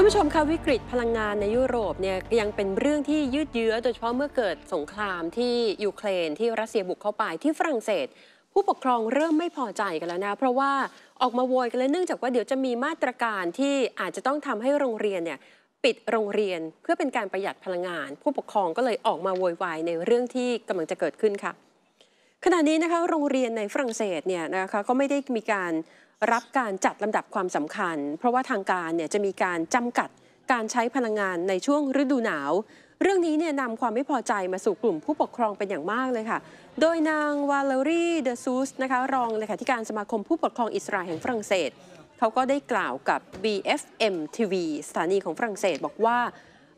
ท่านผู้ชมคะวิกฤตพลังงานในยุโรปเนี่ยยังเป็นเรื่องที่ยืดเยื้อโดยเฉพาะเมื่อเกิดสงครามที่ยูเครนที่รัสเซียบุกเข้าไปที่ฝรั่งเศส ผู้ปกครองเริ่มไม่พอใจกันแล้วนะเพราะว่าออกมาโวยกันเลยเนื่องจากว่าเดี๋ยวจะมีมาตรการที่อาจจะต้องทำให้โรงเรียนเนี่ยปิดโรงเรียนเพื่อเป็นการประหยัดพลังงาน ผู้ปกครองก็เลยออกมาโวยวายในเรื่องที่กำลังจะเกิดขึ้นค่ะขณะนี้นะคะโรงเรียนในฝรั่งเศสเนี่ยนะคะก็ไม่ได้มีการรับการจัดลำดับความสำคัญ เพราะว่าทางการเนี่ยจะมีการจำกัดการใช้พลังงานในช่วงฤดูหนาว เรื่องนี้เนี่ยนำความไม่พอใจมาสู่กลุ่มผู้ปกครองเป็นอย่างมากเลยค่ะโดยนางวาเลรีเดซูสนะคะรองเลขาธิการสมาคมผู้ปกครองอิสราแห่งฝรั่งเศสเขาก็ได้กล่าวกับ BFM TV สถานีของฝรั่งเศส บอกว่า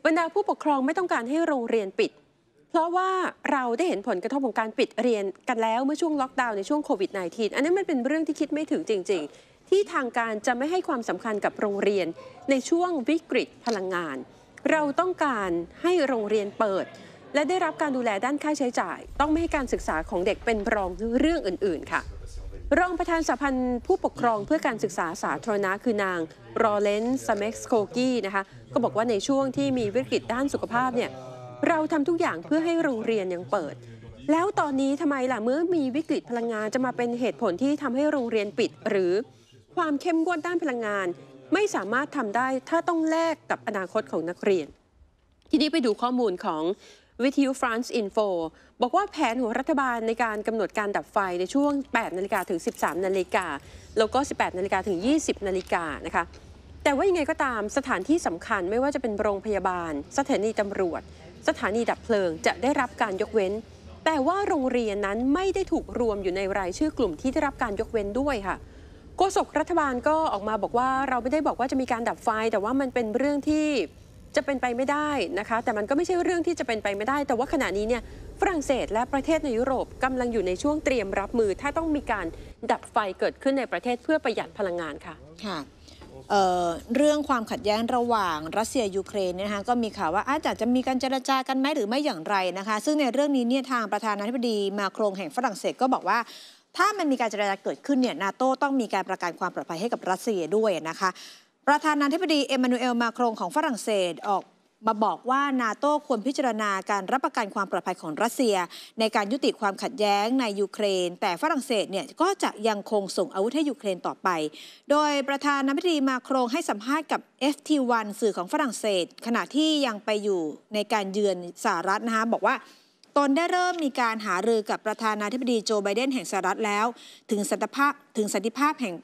บรรดาผู้ปกครองไม่ต้องการให้โรงเรียนปิดเพราะว่าเราได้เห็นผลกระทบของการปิดเรียนกันแล้วเมื่อช่วงล็อกดาวน์ในช่วงโควิด -19 อันนั้นมันเป็นเรื่องที่คิดไม่ถึงจริงๆ ที่ทางการจะไม่ให้ความสำคัญกับโรงเรียนในช่วงวิกฤตพลังงาน เราต้องการให้โรงเรียนเปิด และได้รับการดูแลด้านค่าใช้จ่าย ต้องไม่ให้การศึกษาของเด็กเป็นรองเรื่องอื่นๆค่ะ รองประธานสาพันธ์ผู้ปกครองเพื่อการศึกษาสาธารณะคือนางรอเลนส์สเม็กสโคกี้นะคะก็บอกว่าในช่วงที่มีวิกฤตด้านสุขภาพเนี่ยเราทำทุกอย่างเพื่อให้โรงเรียนยังเปิด แล้วตอนนี้ทำไมล่ะเมื่อมีวิกฤตพลังงาน จะมาเป็นเหตุผลที่ทำให้โรงเรียนปิด หรือความเข้มงวดด้านพลังงาน ไม่สามารถทำได้ถ้าต้องแลกกับอนาคตของนักเรียน ทีนี้ไปดูข้อมูลของวิทยุรานซ์อินโฟบอกว่าแผนของรัฐบาลในการกำหนดการดับไฟในช่วง8นาฬิกาถึง13นาฬิกาแล้วก็ 18นาฬิกาถึง20นาฬิกานะคะแต่ว่ายังไงก็ตามสถานที่สำคัญ ไม่ว่าจะเป็นโรงพยาบาล สถานีตำรวจสถานีดับเพลิงจะได้รับการยกเว้น แต่ว่าโรงเรียนนั้นไม่ได้ถูกรวมอยู่ในรายชื่อกลุ่มที่ได้รับการยกเว้นด้วยค่ะโฆษกรัฐบาลก็ออกมาบอกว่าเราไม่ได้บอกว่าจะมีการดับไฟ แต่ว่ามันเป็นเรื่องที่จะเป็นไปไม่ได้นะคะ แต่มันก็ไม่ใช่เรื่องที่จะเป็นไปไม่ได้ แต่ว่าขณะนี้เนี่ยฝรั่งเศส และประเทศในยุโรปกำลังอยู่ในช่วงเตรียมรับมือถ้าต้องมีการดับไฟเกิดขึ้นในประเทศเพื่อประหยัดพลังงานค่ะ ค่ะเเรื่องความขัดแย้งระหว่างรัสเซียยูเครนเนี่ยนะคะก็มีข่าวว่าอาจจะมีการเจรจากันไหมหรือไม่อย่างไรนะคะซึ่งในเรื่องนี้เนี่ยทางประธานาธิบดีมาโครงแห่งฝรั่งเศสก็บอกว่า ถ้ามันมีการเจรจาเกิดขึ้นเนี่ยนาโต้ต้องมีการประกันความปลอดภัยให้กับรัสเซียด้วยนะคะประธานาธิบดี เอมมานูเอล มาโครงของฝรั่งเศสออกมาบอกว่า นาโต้ควรพิจารณาการรับประกันความปลอดภัยของรัสเซีย ในการยุติความขัดแย้งในยูเครน แต่ฝรั่งเศสเนี่ยก็จะยังคงส่งอาวุธให้ยูเครนต่อไป โดยประธานาธิบดีมาโครงให้สัมภาษณ์กับ FT1 สื่อของฝรั่งเศส ขณะที่ยังไปอยู่ในการเยือนสหรัฐนะคะบอกว่าตนได้เริ่มมีการหารือกับประธานาธิบดีโจไบเดนแห่งสหรัฐแล้ว ถึงสันติภาพถึงสันติภาพแห่ง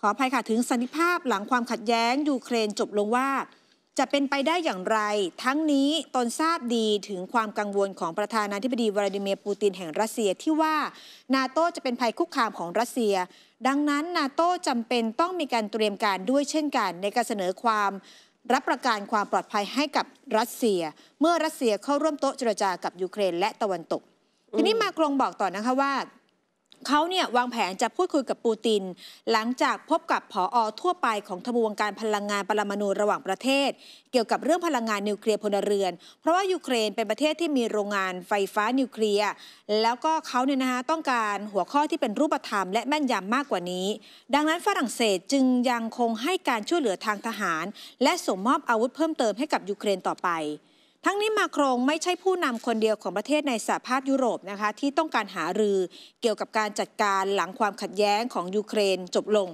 ขออภัยค่ะถึงสันติภาพหลังความขัดแย้งยูเครนจบลงว่าจะเป็นไปได้อย่างไรทั้งนี้ตนทราบดีถึงความกังวลของประธานาธิบดีวลาดิเมียร์ปูตินแห่งรัสเซียที่ว่านาโตจะเป็นภัยคุกคามของรัสเซีย ดังนั้นนาโตจำเป็นต้องมีการเตรียมการด้วยเช่นกันในการเสนอความรับประกันความปลอดภัยให้กับรัสเซีย เมื่อรัสเซียเข้าร่วมโต๊ะเจรจากับยูเครนและตะวันตก ทีนี้มาครงบอกต่อนะคะว่าเขาเนี่ยวางแผนจะพูดคุยกับปูตินหลังจากพบกับผออทั่วไปของทบวงการพลังงานปรมาณูระหว่างประเทศ เกี่ยวกับเรื่องพลังงานนิวเคลียร์พลเรือน เพราะว่ายูเครนเป็นประเทศที่มีโรงงานไฟฟ้านิวเคลียร์แล้วก็เขาเนี่ยนะคะต้องการหัวข้อที่เป็นรูปธรรมและแม่นยำมากกว่านี้ ดังนั้นฝรั่งเศสจึงยังคงให้การช่วยเหลือทางทหาร และส่งมอบอาวุธเพิ่มเติมให้กับยูเครนต่อไปทั้งนี้มาครงไม่ใช่ผู้นำคนเดียวของประเทศในสหภาพยุโรปนะคะที่ต้องการหารือเกี่ยวกับการจัดการหลังความขัดแย้งของยูเครนจบลง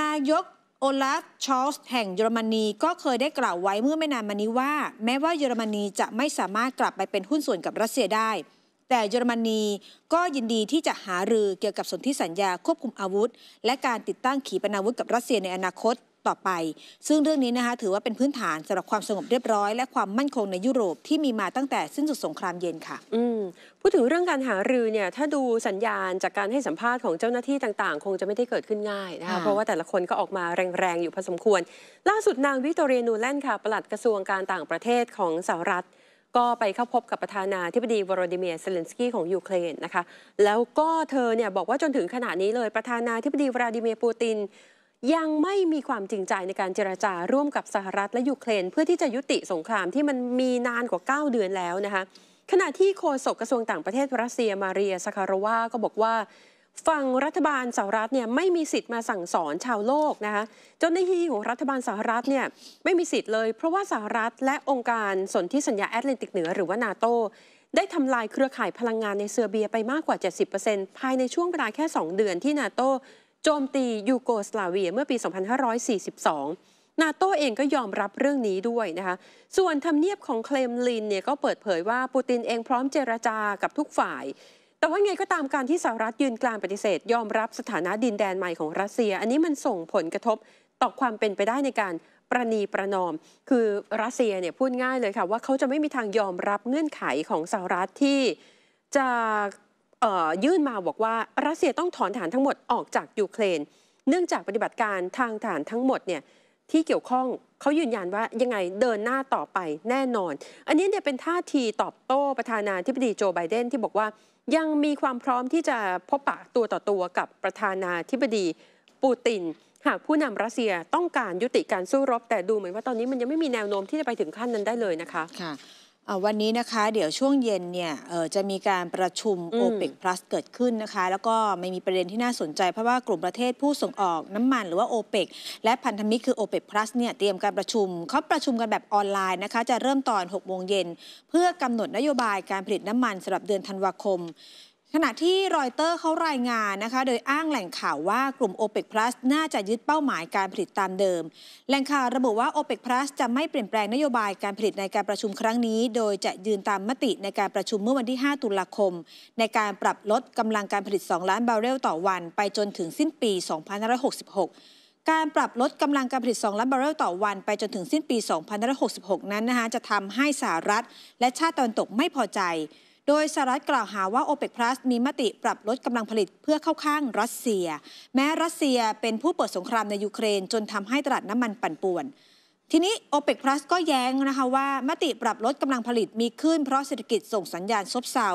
นายกโอลาฟชอลส์แห่งเยอรมนีก็เคยได้กล่าวไว้เมื่อไม่นานมานี้ว่า แม้ว่าเยอรมนีจะไม่สามารถกลับไปเป็นหุ้นส่วนกับรัสเซียได้ แต่เยอรมนีก็ยินดีที่จะหารือเกี่ยวกับสนธิสัญญาควบคุมอาวุธ และการติดตั้งขีปนาวุธกับรัสเซียในอนาคต่อไปซึ่งเรื่องนี้นะคะถือว่าเป็นพื้นฐานสำหรับความสงบเรียบร้อย และความมั่นคงในยุโรปที่มีมาตั้งแต่สิ้นสุดสงครามเย็นค่ะอืมพูดถึงเรื่องการหารือเนี่ยถ้าดูสัญญาณจากการให้สัมภาษณ์ของเจ้าหน้าที่ต่างๆ คงจะไม่ได้เกิดขึ้นง่ายนะคะเพราะว่าแต่ละคนก็ออกมาแรงๆอยู่พอสมควร ล่าสุดนางวิตตเรียนูแลนค่ะปลัดกระทรวงการต่างประเทศของสหรัฐ ก็ไปเข้าพบกับประธานาธิบดีวโรดิเมียร์เซเลนสกี้ของยูเครนนะคะแล้วก็เธอเนี่ยบอกว่าจนถึงขณะนี้เลยประธานาธิบดีวลาดิเมียร์ปูตินยังไม่มีความจริงใจในการเจราจาร่วมกับสหรัฐและยูเครนเพื่อที่จะยุติสงครามที่มันมีนานกว่า 9 เดือนแล้วนะคะขณะที่โฆษกกระทรวงต่างประเทศรัสเซียมาเรียสคารวาก็บอกว่าฝั่งรัฐบาลสหรัฐเนี่ยไม่มีสิทธิ์มาสั่งสอนชาวโลกนะคะจนในที่ของรัฐบาลสหรัฐเนี่ยไม่มีสิทธิ์เลยเพราะว่าสหรัฐและองค์การสนธิสัญญาแอตแลนติกเหนือหรือว่านาโต ได้ทำลายเครือข่ายพลังงานในเซอร์เบียไปมากกว่า 70%ภายในช่วงเวลาแค่ 2 เดือนที่นาโตโจมตียูโกสลาเวียเมื่อปี 2542นาโตเองก็ยอมรับเรื่องนี้ด้วยนะคะ ส่วนทำเนียบของเคลมลินเนี่ยก็เปิดเผยว่าปูตินเองพร้อมเจรจากับทุกฝ่าย แต่ว่าไงก็ตามการที่สหรัฐยืนกลางปฏิเสธ ยอมรับสถานะดินแดนใหม่ของรัสเซีย อันนี้มันส่งผลกระทบต่อความเป็นไปได้ในการประนีประนอม คือรัสเซียเนี่ยพูดง่ายเลยค่ะว่าเขาจะไม่มีทางยอมรับเงื่อนไขของสหรัฐที่จะยื่นมาบอกว่ารัสเซียต้องถอนฐานทั้งหมดออกจากยูเครน เนื่องจากปฏิบัติการทางฐานทั้งหมดเนี่ยที่เกี่ยวข้องเขายืนยันว่ายังไงเดินหน้าต่อไปแน่นอน อันนี้เนี่ยเป็นท่าทีตอบโต้ประธานาธิบดีโจไบเดนที่บอกว่ายังมีความพร้อมที่จะพบปะตัวต่อตัวกับประธานาธิบดีปูตินหากผู้นำรัสเซียต้องการยุติการสู้รบแต่ดูเหมือนว่าตอนนี้มันยังไม่มีแนวโน้มที่จะไปถึงขั้นนั้นได้เลยนะคะค่ะวันนี้นะคะ เดี๋ยวช่วงเย็นเนี่ยจะมีการประชุม o p e ป Plus เกิดขึ้นนะคะ แล้วก็ไม่มีประเด็นที่น่าสนใจ เพราะว่ากลุ่มประเทศผู้ส่งออกน้ำมันหรือว่า o p e ปและพันธมิตรคือ o p e ป Plus เนี่ย เตรียมการประชุมเขาประชุมกันแบบออนไลน์นะคะ จะเริ่มตอน 6โมงเย็น เพื่อกำหนดนโยบายการผลิตน้ำมันสำหรับเดือนธันวาคมขณะที่รอยเตอร์เขารายงานนะคะโดยอ้างแหล่งข่าวว่ากลุ่ม o p e ป Plus น่าจะยึดเป้าหมายการผลิตตามเดิม แหล่งข่าวระบุว่า o p e ป Plus จะไม่เปลี่ยนแปลงนโยบายการผลิตในการประชุมครั้งนี้ โดยจะยืนตามมติในการประชุมเมื่อวันที่ 5 ตุลาคม ในการปรับลดกำลังการผลิต 2 ล้านบาร์เรลต่อวันไปจนถึงสิ้นปี2566 การปรับลดกำลังการผลิต2ล้านบาร์เรลต่อวันไปจนถึงสิ้นปี2566 นั้นนะคะจะทำให้สหรัฐและชาติตะวันตกไม่พอใจโดยสหรัฐกล่าวหาว่า OPEC Plus มีมติปรับลดกำลังผลิตเพื่อเข้าข้างรัสเซีย แม้รัสเซียเป็นผู้เปิดสงครามในยูเครน จนทำให้ตลาดน้ำมันปั่นป่วน ทีนี้ OPEC Plus ก็แย้งนะคะว่ามติปรับลดกำลังผลิตมีขึ้นเพราะเศรษฐกิจส่งสัญญาณซบเซา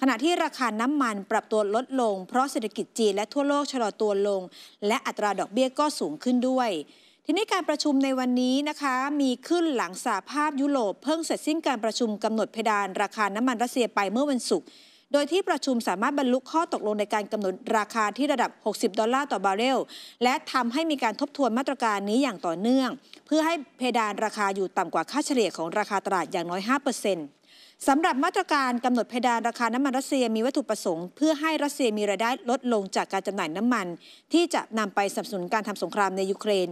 ขณะที่ราคาน้ำมันปรับตัวลดลงเพราะเศรษฐกิจจีนและทั่วโลกชะลอตัวลง และอัตราดอกเบี้ยก็สูงขึ้นด้วยทีนี้การประชุมในวันนี้นะคะมีขึ้นหลังสาภาพยุโรปเพิ่งเสร็จสิ้นการประชุมกำหนดเพดาน ราคาน้ำมันรัสเซียไปเมื่อวันศุกร์ โดยที่ประชุมสามารถบรรลุข้อตกลงในการกำหนดราคาที่ระดับ60ดอลลาร์ต่อบาร์เรลและทำให้มีการทบทวนมาตรการนี้อย่างต่อเนื่อง เพื่อให้เพดานราคาอยู่ต่ำกว่าค่าเฉลี่ยของราคาตลาดอย่างน้อย5%สำหรับมาตรการกำหนดเพดานราคาน้ำมันรัสเซียมีวัตถุประสงค์เพื่อให้รัสเซียมีรายได้ลดลงจากการจำหน่ายน้ำมัน ที่จะนำไปสนับสนุนการทำสงครามในยูเครน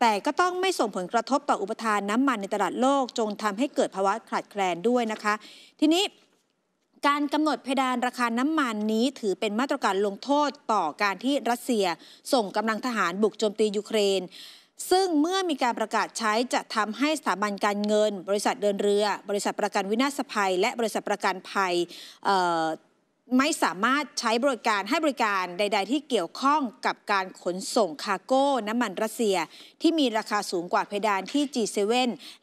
แต่ก็ต้องไม่ส่งผลกระทบต่ออุปทานน้ำมันในตลาดโลกจงทำให้เกิดภาวะขาดแคลนด้วยนะคะทีนี้การกำหนดเพดานราคาน้ำมันนี้ถือเป็นมาตรการลงโทษต่อการที่รัสเซียส่งกำลังทหารบุกโจมตียูเครน ซึ่งเมื่อมีการประกาศใช้จะทำให้สถาบันการเงิน บริษัทเดินเรือ บริษัทประกันวินาศภัย และบริษัทประกันภัยไม่สามารถใช้บริการให้บริการใดๆ ที่เกี่ยวข้องกับการขนส่งคาร์โก้น้ำมันรัสเซีย ที่มีราคาสูงกว่าเพดานที่ G7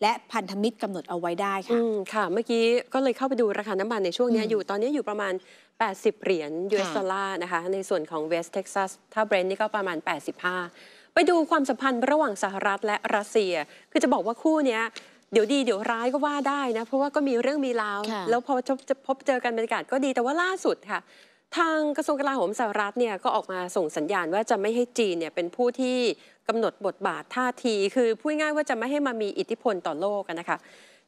และพันธมิตรกำหนดเอาไว้ได้ค่ะอืมค่ะ เมื่อกี้ก็เลยเข้าไปดูราคาน้ำมันในช่วงนี้อยู่ตอนนี้อยู่ประมาณ 80 เหรียญ US ดอลลาร์นะคะ ในส่วนของเวสเท็กซัสถ้าเบรนท์นี่ก็ประมาณ85ไปดูความสัมพันธ์ระหว่างสหรัฐและรัสเซียคือจะบอกว่าคู่นี้เดี๋ยวดีเดี๋ยวร้ายก็ว่าได้นะ เพราะว่าก็มีเรื่องมีราว แล้วพอจะพบเจอกันบรรยากาศก็ดีแต่ว่าล่าสุดค่ะ ทางกระทรวงกลาโหมสหรัฐเนี่ยก็ออกมาส่งสัญญาณว่าจะไม่ให้จีนเนี่ยเป็นผู้ที่กำหนดบทบาทท่าที คือพูดง่ายว่าจะไม่ให้มามีอิทธิพลต่อโลกนะคะ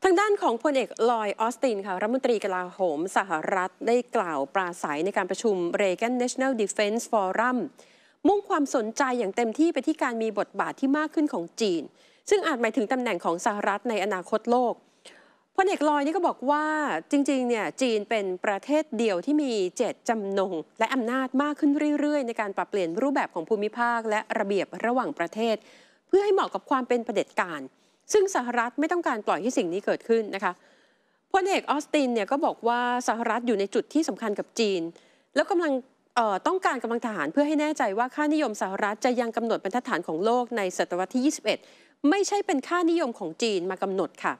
ทางด้านของพลเอกลอยออสตินค่ะรัฐมนตรีกลาโหม สหรัฐได้กล่าวปราศัยในการประชุม Reagan National Defense Forum มุ่งความสนใจอย่างเต็มที่ไปที่การมีบทบาทที่มากขึ้นของจีนซึ่งอาจหมายถึงตำแหน่งของสหรัฐในอนาคตโลก พลเอกลอยนี่ก็บอกว่าจริงๆ เนี่ยจีนเป็นประเทศเดียวที่มีเจตจำนงและอำนาจมากขึ้นเรื่อยๆ ในการปรับเปลี่ยนรูปแบบของภูมิภาค และระเบียบระหว่างประเทศ เพื่อให้เหมาะกับความเป็นประเด็จการ ซึ่งสหรัฐไม่ต้องการปล่อยให้สิ่งนี้เกิดขึ้นนะคะ พลเอกออสตินเนี่ยก็บอกว่าสหรัฐอยู่ในจุดที่สำคัญกับจีน แล้วกำลังต้องการกำลังทหารเพื่อให้แน่ใจว่าค่านิยมสหรัฐจะยังกำหนดเป็นทัดฐานของโลกในศตวรรษที่ 21ไม่ใช่เป็นค่านิยมของจีนมากำหนดค่ะ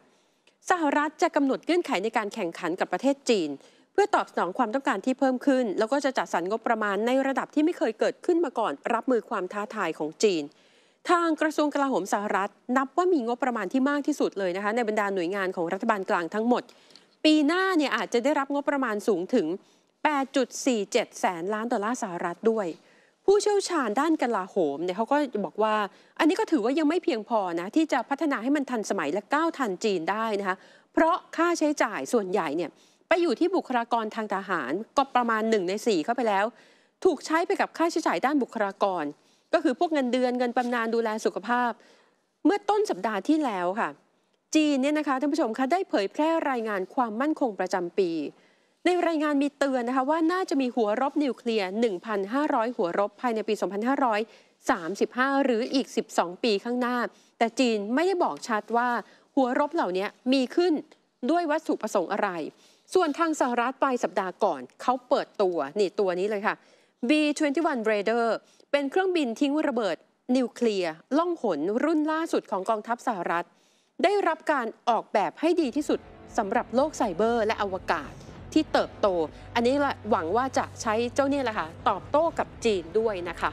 สหรัฐจะกำหนดเงื่อนไขในการแข่งขันกับประเทศจีน เพื่อตอบสนองความต้องการที่เพิ่มขึ้น แล้วก็จะจัดสรรงบประมาณในระดับที่ไม่เคยเกิดขึ้นมาก่อน รับมือความท้าทายของจีน ทางกระทรวงกลาโหมสหรัฐ นับว่ามีงบประมาณที่มากที่สุดเลยนะคะในบรรดาหน่วยงานของรัฐบาลกลางทั้งหมด ปีหน้าเนี่ยอาจจะได้รับงบประมาณสูงถึง 8.47แสนล้านดอลลาร์สหรัฐด้วยผู้เชี่ยวชาญด้านกลาโหมเนี่ยเขาก็บอกว่า อันนี้ก็ถือว่ายังไม่เพียงพอนะที่จะพัฒนาให้มันทันสมัยและก้าวทันจีนได้นะคะเพราะค่าใช้จ่ายส่วนใหญ่เนี่ยไปอยู่ที่บุคลากรทางทหารก็ประมาณ1ใน4เข้าไปแล้ว ถูกใช้ไปกับค่าใช้จ่ายด้านบุคลากร ก็คือพวกเงินเดือนเงินบำนาญดูแลสุขภาพ เมื่อต้นสัปดาห์ที่แล้วค่ะ จีนเนี่ยนะคะท่านผู้ชมคะได้เผยแพร่รายงานความมั่นคงประจำปีในรายงานมีเตือนนะคะว่าน่าจะมีหัวรบนิวเคลียร์1,500หัวรบภายในปี 2,535 หรืออีก 12 ปีข้างหน้า แต่จีนไม่ได้บอกชัดว่า หัวรบเหล่านี้มีขึ้นด้วยวัตถุประสงค์อะไร ส่วนทางสหรัฐปลายสัปดาห์ก่อนเขาเปิดตัวนี่ตัวนี้เลยค่ะ B-21 Raider เป็นเครื่องบินทิ้งระเบิด นิวเคลียร์ล่องหนรุ่นล่าสุดของกองทัพสหรัฐ ได้รับการออกแบบให้ดีที่สุดสำหรับโลกไซเบอร์และอวกาศที่เติบโต อันนี้หวังว่าจะใช้เจ้าเนี่ยแหละค่ะตอบโต้กับจีนด้วยนะคะ